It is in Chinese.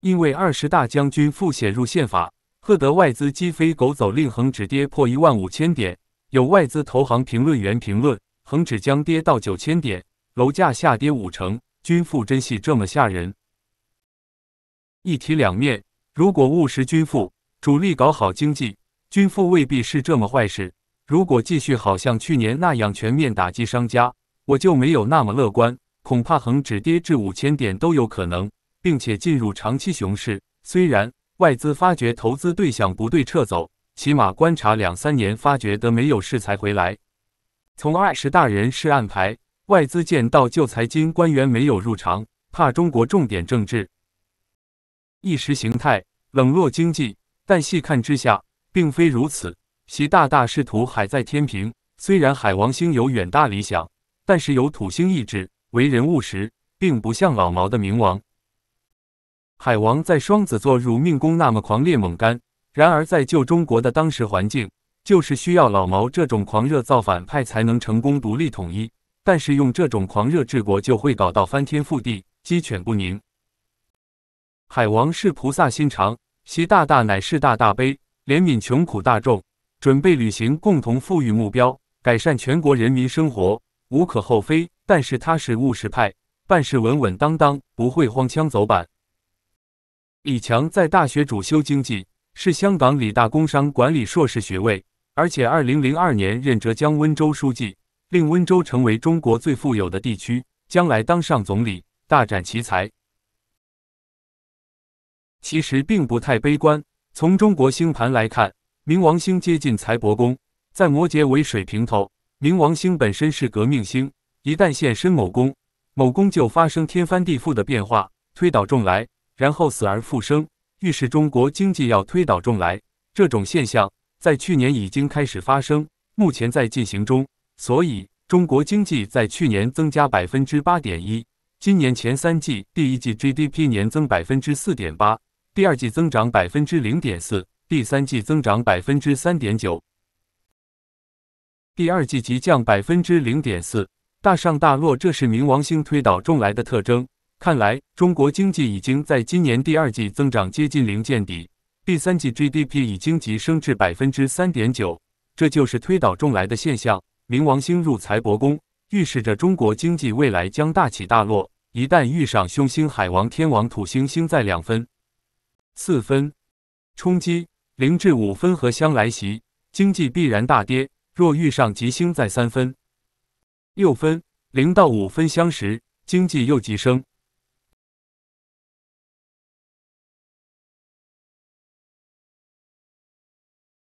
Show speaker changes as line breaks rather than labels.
因为二十大将军负险入宪法，赫德外资鸡飞狗走，令恒指跌破一万五千点。有外资投行评论员评论，恒指将跌到九千点，楼价下跌五成，均富真系这么吓人。一体两面，如果务实均富，主力搞好经济，均富未必是这么坏事。如果继续好像去年那样全面打击商家，我就没有那么乐观，恐怕恒指跌至五千点都有可能。并且进入长期熊市，虽然外资发觉投资对象不对，撤走，起码观察两三年，发觉得没有事才回来。从二十大人事安排，外资见到旧财经官员没有入场，怕中国重点政治意识形态冷落经济，但细看之下，并非如此，习大大仕途海在天平，虽然海王星有远大理想，但是有土星意志，为人务实，并不像老毛的冥王。海王在双子座入命宫那么狂烈猛干，然而在旧中国的当时环境，就是需要老毛这种狂热造反派才能成功独立统一。但是用这种狂热治国，就会搞到翻天覆地、鸡犬不宁。海王是菩萨心肠，习大大乃是大大悲，怜悯穷苦大众，准备履行共同富裕目标，改善全国人民生活，无可厚非。但是他是务实派，办事稳稳当当，不会慌枪走板。李强在大学主修经济，是香港理大工商管理硕士学位，而且2002年任浙江温州书记，令温州成为中国最富有的地区。将来当上总理，大展奇才。其实并不太悲观。从中国星盘来看，冥王星接近财帛宫，在摩羯为水平头。冥王星本身是革命星，一旦现身某宫，某宫就发生天翻地覆的变化，推倒重来。然后死而复生，预示中国经济要推倒重来。这种现象在去年已经开始发生，目前在进行中。所以，中国经济在去年增加百分之八点一，今年前三季第一季 GDP 年增百分之四点八，第二季增长百分之零点四，第三季增长百分之三点九，第二季即降百分之零点四，大上大落，这是冥王星推倒重来的特征。看来中国经济已经在今年第二季增长接近零见底，第三季 GDP 已经急升至百分之三点九，这就是推倒重来的现象。冥王星入财帛宫，预示着中国经济未来将大起大落。一旦遇上凶星海王、天王、土星星在两分、四分冲击零至五分合相来袭，经济必然大跌。若遇上吉星在三分、六分零到五分相识，经济又急升。